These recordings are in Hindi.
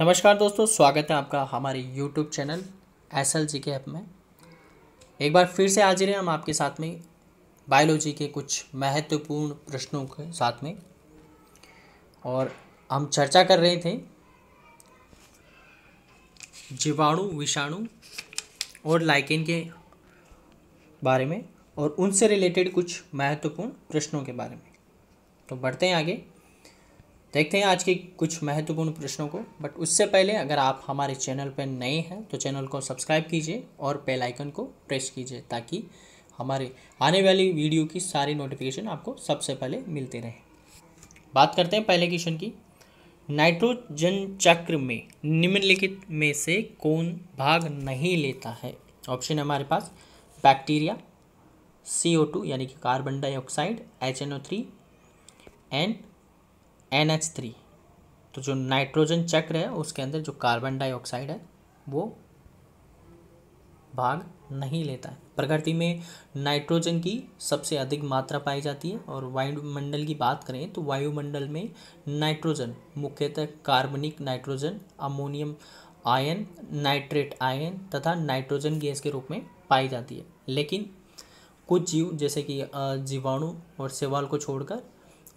नमस्कार दोस्तों स्वागत है आपका हमारे YouTube channel S L G के ऐप में एक बार फिर से हाजिर हैं हम आपके साथ में बायोलॉजी के कुछ महत्वपूर्ण प्रश्नों के साथ में और हम चर्चा कर रहे थे जीवाणु विषाणु और लाइकेन के बारे में और उनसे रिलेटेड कुछ महत्वपूर्ण प्रश्नों के बारे में तो बढ़ते हैं आगे देखते हैं आज के कुछ महत्वपूर्ण प्रश्नों को बट उससे पहले अगर आप हमारे चैनल पर नए हैं तो चैनल को सब्सक्राइब कीजिए और बेल आइकन को प्रेस कीजिए ताकि हमारे आने वाली वीडियो की सारी नोटिफिकेशन आपको सबसे पहले मिलते रहे बात करते हैं पहले क्वेश्चन की नाइट्रोजन चक्र में निम्नलिखित में से कौन भाग नहीं लेता है ऑप्शन हमारे पास बैक्टीरिया सी ओ टू यानी कि carbon dioxide H N O three and N H three तो जो नाइट्रोजन चक्र है उसके अंदर जो कार्बन डाइऑक्साइड है वो भाग नहीं लेता है प्रकृति में नाइट्रोजन की सबसे अधिक मात्रा पाई जाती है और वायुमंडल की बात करें तो वायुमंडल में नाइट्रोजन मुख्यतः कार्बनिक nitrogen ammonium ion nitrate ion तथा नाइट्रोजन गैस के रूप में पाई जाती है लेकिन कुछ जीव जैसे कि जीवाणु और सेवाल को छोड़कर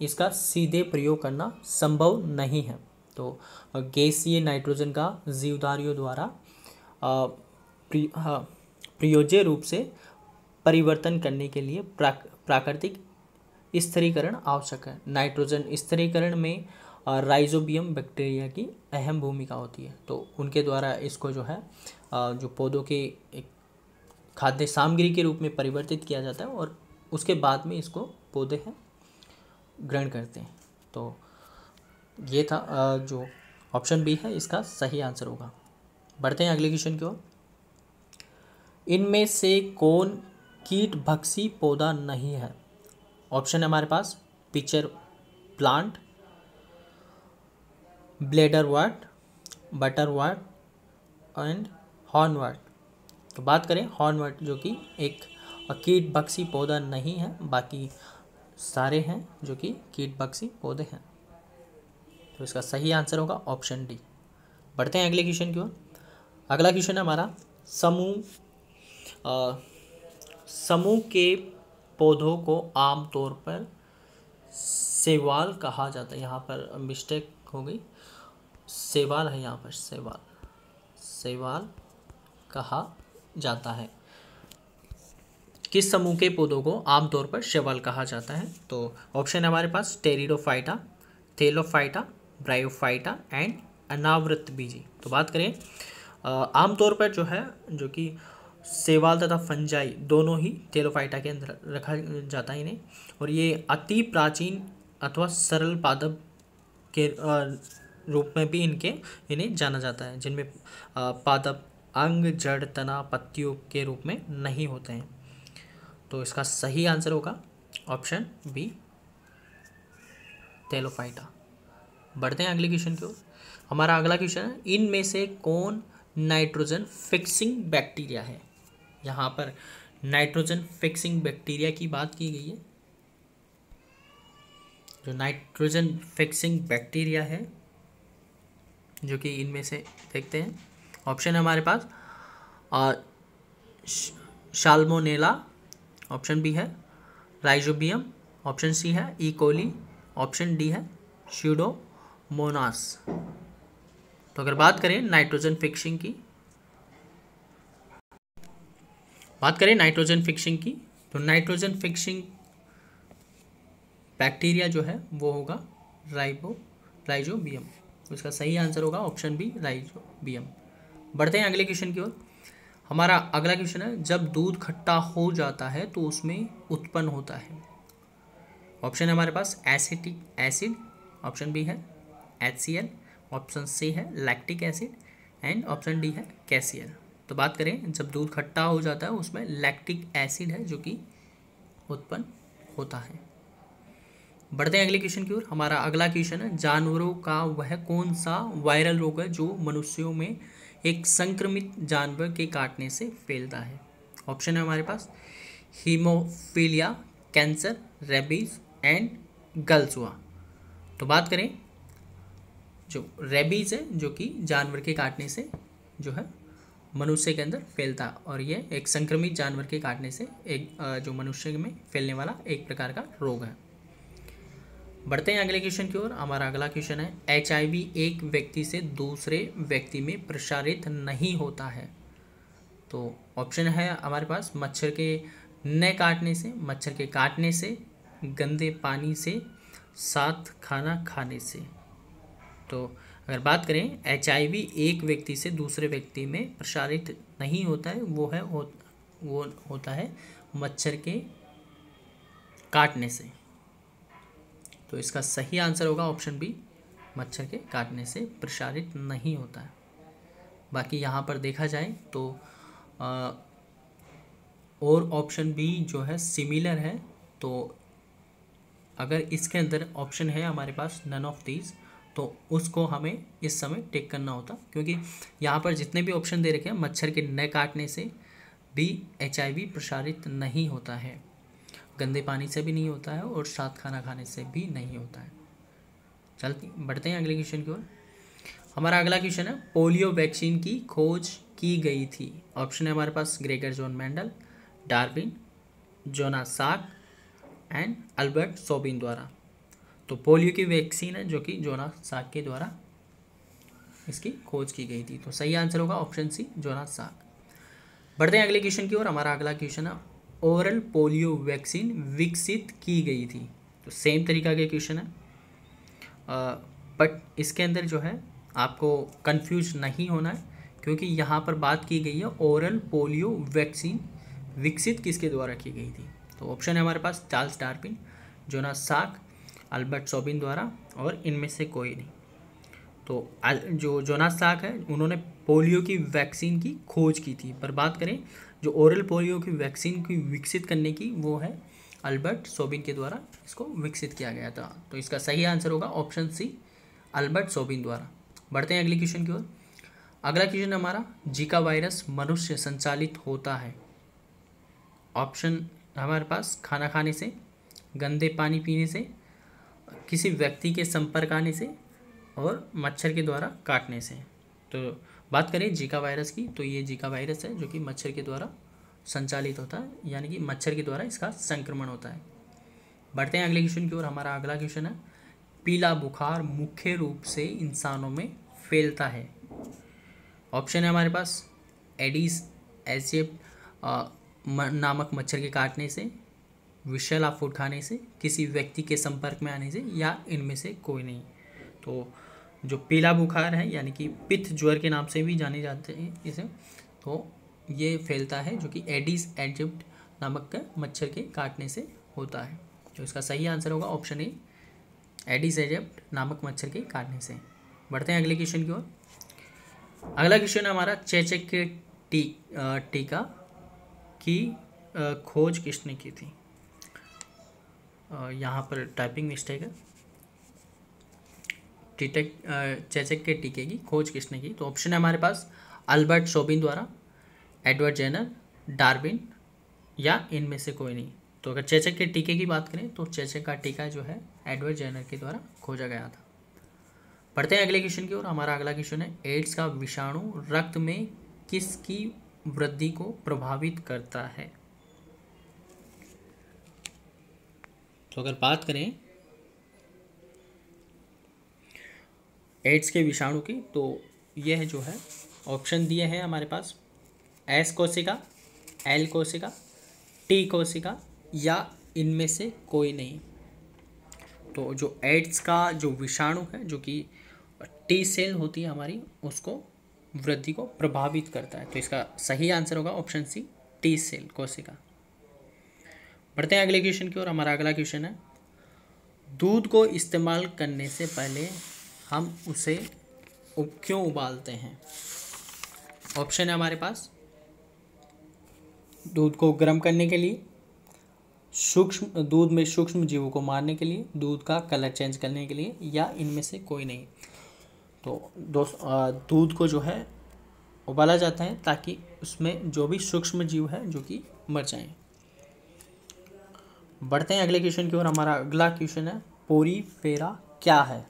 इसका सीधे प्रयोग करना संभव नहीं है तो गैसीय नाइट्रोजन का जीवदारियों द्वारा प्रयोज्य रूप से परिवर्तन करने के लिए प्राक, प्राकृतिक स्थिरीकरण आवश्यक है नाइट्रोजन स्थिरीकरण में राइजोबियम बैक्टीरिया की अहम भूमिका होती है तो उनके द्वारा इसको जो है जो पौधों के एक खाद्य सामग्री के रूप में परिवर्तित किया जाता है और उसके बाद में इसको पौधे हैं ग्रहण करते हैं तो ये था जो ऑप्शन बी है इसका सही आंसर होगा बढ़ते हैं अगले क्वेश्चन की ओर इनमें से कौन कीट भक्सी पौधा नहीं है ऑप्शन है हमारे पास pitcher plant bladderwort butterwort and horn तो बात करें हॉर्न जो कि एक कीट भक्सी पौधा नहीं है बाकी सारे हैं जो कि कीट पक्षी पौधे हैं तो इसका सही आंसर होगा ऑप्शन डी बढ़ते हैं अगले क्वेश्चन की ओर अगला क्वेश्चन है हमारा समूह समूह के पौधों को आमतौर पर सेवाल कहा जाता है यहाँ पर मिस्टेक हो गई सेवाल है यहाँ पर सेवाल सेवाल कहा जाता है किस समूह के पौधों को आमतौर पर शवल कहा जाता है तो ऑप्शन हमारे पास टेरिडोफाइटा थेलोफाइटा ब्रायोफाइटा एंड अनावृत बीजी तो बात करें आमतौर पर जो है जो कि सेवाल तथा फंजाई दोनों ही थेलोफाइटा के अंदर रखा जाता है इन्हें और ये अति प्राचीन अथवा सरल पादप के रूप में भी इनके इन्हें जाना जाता है जिनमें पादप अंग जड़ तना पत्तियों के रूप में नहीं होते हैं तो इसका सही आंसर होगा ऑप्शन बी तेलोफाइटा बढ़ते हैं अगले क्वेश्चन की ओर हमारा अगला क्वेश्चन है इनमें से कौन नाइट्रोजन फिक्सिंग बैक्टीरिया है यहाँ पर नाइट्रोजन फिक्सिंग बैक्टीरिया की बात की गई है जो नाइट्रोजन फिक्सिंग बैक्टीरिया है जो कि इनमें से देखते हैं ऑप्शन है हमारे पास और शाल्मोनेला ऑप्शन बी है राइजोबियम ऑप्शन सी है ई कोली ऑप्शन डी है श्यूडो मोनास तो अगर बात करें नाइट्रोजन फिक्सिंग की बात करें नाइट्रोजन फिक्सिंग की तो नाइट्रोजन फिक्सिंग बैक्टीरिया जो है वो होगा राइबो राइजोबियम उसका तो सही आंसर होगा ऑप्शन बी राइजोबियम बढ़ते हैं अगले क्वेश्चन की ओर हमारा अगला क्वेश्चन है जब दूध खट्टा हो जाता है तो उसमें उत्पन्न होता है ऑप्शन है हमारे पास एसिटिक एसिड ऑप्शन बी है H C L option C है lactic acid and option D है कैसियल तो बात करें जब दूध खट्टा हो जाता है उसमें लैक्टिक एसिड है जो कि उत्पन्न होता है बढ़ते हैं अगले क्वेश्चन की ओर हमारा अगला क्वेश्चन है जानवरों का वह कौन सा वायरल रोग है जो मनुष्यों में एक संक्रमित जानवर के काटने से फैलता है ऑप्शन है हमारे पास हीमोफीलिया कैंसर रेबीज एंड गल्सुआ तो बात करें जो रेबीज है जो कि जानवर के काटने से जो है मनुष्य के अंदर फैलता और यह एक संक्रमित जानवर के काटने से एक जो मनुष्य में फैलने वाला एक प्रकार का रोग है बढ़ते हैं अगले क्वेश्चन की ओर हमारा अगला क्वेश्चन है एच एक व्यक्ति से दूसरे व्यक्ति में प्रसारित नहीं होता है तो ऑप्शन है हमारे पास मच्छर के न काटने से मच्छर के काटने से गंदे पानी से साथ खाना खाने से तो अगर बात करें एच एक व्यक्ति से दूसरे व्यक्ति में प्रसारित नहीं होता है वो है वो होता है मच्छर के काटने से तो इसका सही आंसर होगा ऑप्शन बी मच्छर के काटने से प्रसारित नहीं होता है बाकी यहाँ पर देखा जाए तो आ, और ऑप्शन बी जो है सिमिलर है तो अगर इसके अंदर ऑप्शन है हमारे पास नन ऑफ दीज तो उसको हमें इस समय टेक करना होता क्योंकि यहाँ पर जितने भी ऑप्शन दे रखे हैं मच्छर के न काटने से भी एच प्रसारित नहीं होता है गंदे पानी से भी नहीं होता है और साथ खाना खाने से भी नहीं होता है चलते बढ़ते हैं अगले क्वेश्चन की ओर हमारा अगला क्वेश्चन है पोलियो वैक्सीन की खोज की गई थी ऑप्शन है हमारे पास Gregor John Mendel Darwin Jonas Salk and Albert Sobin द्वारा तो पोलियो की वैक्सीन है जो कि जोना साक के द्वारा इसकी खोज की गई थी तो सही आंसर होगा ऑप्शन सी जोना साक बढ़ते हैं अगले क्वेश्चन की ओर हमारा अगला क्वेश्चन है ओरल पोलियो वैक्सीन विकसित की गई थी तो सेम तरीका का क्वेश्चन है बट इसके अंदर जो है आपको कंफ्यूज नहीं होना है क्योंकि यहाँ पर बात की गई है ओरल पोलियो वैक्सीन विकसित किसके द्वारा की गई थी तो ऑप्शन है हमारे पास चार्ल्स डार्पिन जोना साक अल्बर्ट सोबिन द्वारा और इनमें से कोई नहीं तो जो जोनास साक है उन्होंने पोलियो की वैक्सीन की खोज की थी पर बात करें जो ओरल पोलियो की वैक्सीन की विकसित करने की वो है अल्बर्ट सोबिन के द्वारा इसको विकसित किया गया था तो इसका सही आंसर होगा ऑप्शन सी अल्बर्ट सोबिन द्वारा बढ़ते हैं अगले क्वेश्चन की ओर अगला क्वेश्चन हमारा जीका वायरस मनुष्य संचालित होता है ऑप्शन हमारे पास खाना खाने से गंदे पानी पीने से किसी व्यक्ति के संपर्क आने से और मच्छर के द्वारा काटने से तो बात करें जीका वायरस की तो ये जीका वायरस है जो कि मच्छर के द्वारा संचालित होता है यानी कि मच्छर के द्वारा इसका संक्रमण होता है बढ़ते हैं अगले क्वेश्चन की ओर हमारा अगला क्वेश्चन है पीला बुखार मुख्य रूप से इंसानों में फैलता है ऑप्शन है हमारे पास एडिस ऐसे नामक मच्छर के काटने से विशेला फूड खाने से किसी व्यक्ति के संपर्क में आने से या इनमें से कोई नहीं तो जो पीला बुखार है यानी कि पित्त ज्वर के नाम से भी जाने जाते हैं इसे तो ये फैलता है जो कि एडिस एजिप्ट नामक मच्छर के काटने से होता है तो इसका सही आंसर होगा ऑप्शन ए एडिस एजिप्ट नामक मच्छर के काटने से बढ़ते हैं अगले क्वेश्चन की ओर अगला क्वेश्चन हमारा चेचक के टी टीका की खोज किसने की थी यहाँ पर टाइपिंग मिस्टेक है टीटेक चेचक के टीके की खोज किसने की तो ऑप्शन है हमारे पास अल्बर्ट शोबिन द्वारा एडवर्ड जेनर डार्विन या इनमें से कोई नहीं तो अगर चेचक के टीके की बात करें तो चेचक का टीका जो है एडवर्ड जेनर के द्वारा खोजा गया था पढ़ते हैं अगले क्वेश्चन की ओर हमारा अगला क्वेश्चन है एड्स का विषाणु रक्त में किसकी वृद्धि को प्रभावित करता है तो अगर बात करें एड्स के विषाणु की तो यह जो है ऑप्शन दिए हैं हमारे पास एस कोशिका एल कोशिका टी कोशिका या इनमें से कोई नहीं तो जो एड्स का जो विषाणु है जो कि टी सेल होती है हमारी उसको वृद्धि को प्रभावित करता है तो इसका सही आंसर होगा ऑप्शन सी टी सेल कोशिका बढ़ते हैं अगले क्वेश्चन की ओर हमारा अगला क्वेश्चन है दूध को इस्तेमाल करने से पहले हम उसे क्यों उबालते हैं ऑप्शन है हमारे पास दूध को गर्म करने के लिए सूक्ष्म दूध में सूक्ष्म जीवों को मारने के लिए दूध का कलर चेंज करने के लिए या इनमें से कोई नहीं तो दोस्त दूध को जो है उबाला जाता है ताकि उसमें जो भी सूक्ष्म जीव है जो कि मर जाए बढ़ते हैं अगले क्वेश्चन की ओर हमारा अगला क्वेश्चन है पोरी फेरा क्या है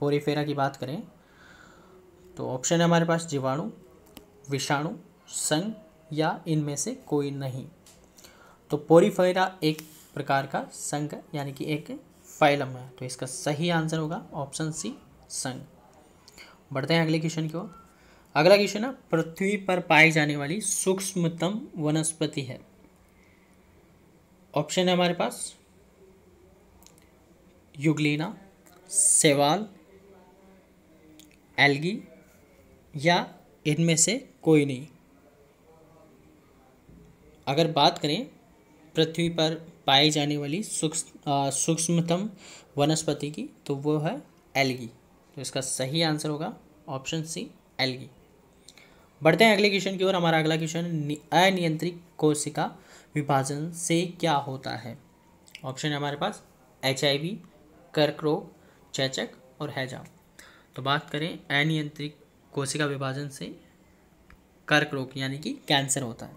पोरीफेरा की बात करें तो ऑप्शन है हमारे पास जीवाणु विषाणु संघ या इनमें से कोई नहीं तो पोरीफेरा एक प्रकार का संघ यानी कि एक फाइलम है तो इसका सही आंसर होगा ऑप्शन सी संघ बढ़ते हैं अगले क्वेश्चन की ओर अगला क्वेश्चन है पृथ्वी पर पाई जाने वाली सूक्ष्मतम वनस्पति है ऑप्शन है हमारे पास युगलीना सेवाल एल्गी या इनमें से कोई नहीं अगर बात करें पृथ्वी पर पाई जाने वाली सूक्ष्म सूक्ष्मतम वनस्पति की तो वो है एल्गी तो इसका सही आंसर होगा ऑप्शन सी एल्गी बढ़ते हैं अगले क्वेश्चन की ओर हमारा अगला क्वेश्चन अनियंत्रित कोशिका विभाजन से क्या होता है ऑप्शन है हमारे पास एच आई कर्क रोग चेचक और हैजा तो बात करें अनियंत्रित कोशिका विभाजन से कर्क रोग यानी कि कैंसर होता है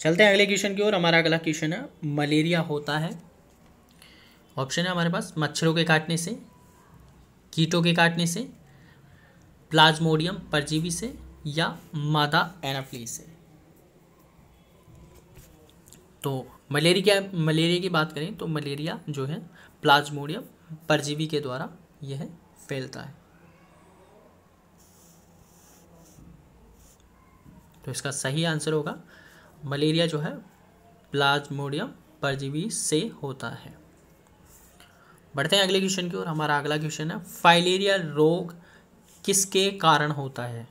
चलते हैं अगले क्वेश्चन की ओर हमारा अगला क्वेश्चन है मलेरिया होता है ऑप्शन है हमारे पास मच्छरों के काटने से कीटों के काटने से प्लाज्मोडियम परजीवी से या मादा एनाफ्ली से तो मलेरिया मलेरिया की बात करें तो मलेरिया जो है प्लाज्मोडियम परजीवी के द्वारा यह फैलता है तो इसका सही आंसर होगा मलेरिया जो है प्लाज्मोडियम परजीवी से होता है बढ़ते हैं अगले क्वेश्चन की ओर हमारा अगला क्वेश्चन है फाइलेरिया रोग किसके कारण होता है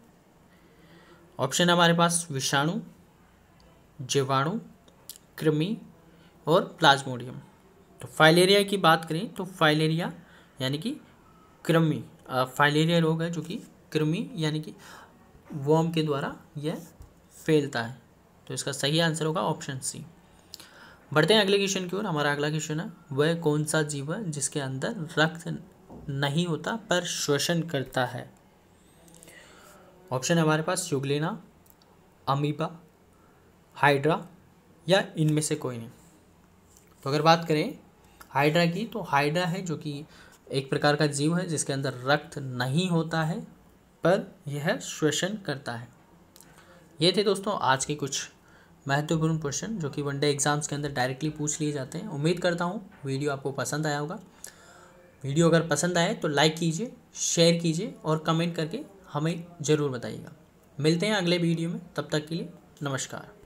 ऑप्शन हमारे पास विषाणु जीवाणु कृमि और प्लाज्मोडियम तो फाइलेरिया की बात करें तो फाइलेरिया यानी कि कृमि फाइलेरिया रोग है जो कि कृमि यानी कि वॉम के द्वारा यह फैलता है तो इसका सही आंसर होगा ऑप्शन सी बढ़ते हैं अगले क्वेश्चन की ओर हमारा अगला क्वेश्चन है वह कौन सा जीव है जिसके अंदर रक्त नहीं होता पर श्वसन करता है ऑप्शन हमारे पास युगलेना अमीबा हाइड्रा या इनमें से कोई नहीं तो अगर बात करें हाइड्रा की तो हाइड्रा है जो कि एक प्रकार का जीव है जिसके अंदर रक्त नहीं होता है पर यह श्वसन करता है ये थे दोस्तों आज के कुछ महत्वपूर्ण क्वेश्चन जो कि वनडे एग्ज़ाम्स के अंदर डायरेक्टली पूछ लिए जाते हैं उम्मीद करता हूँ वीडियो आपको पसंद आया होगा वीडियो अगर पसंद आए तो लाइक कीजिए शेयर कीजिए और कमेंट करके हमें ज़रूर बताइएगा मिलते हैं अगले वीडियो में तब तक के लिए नमस्कार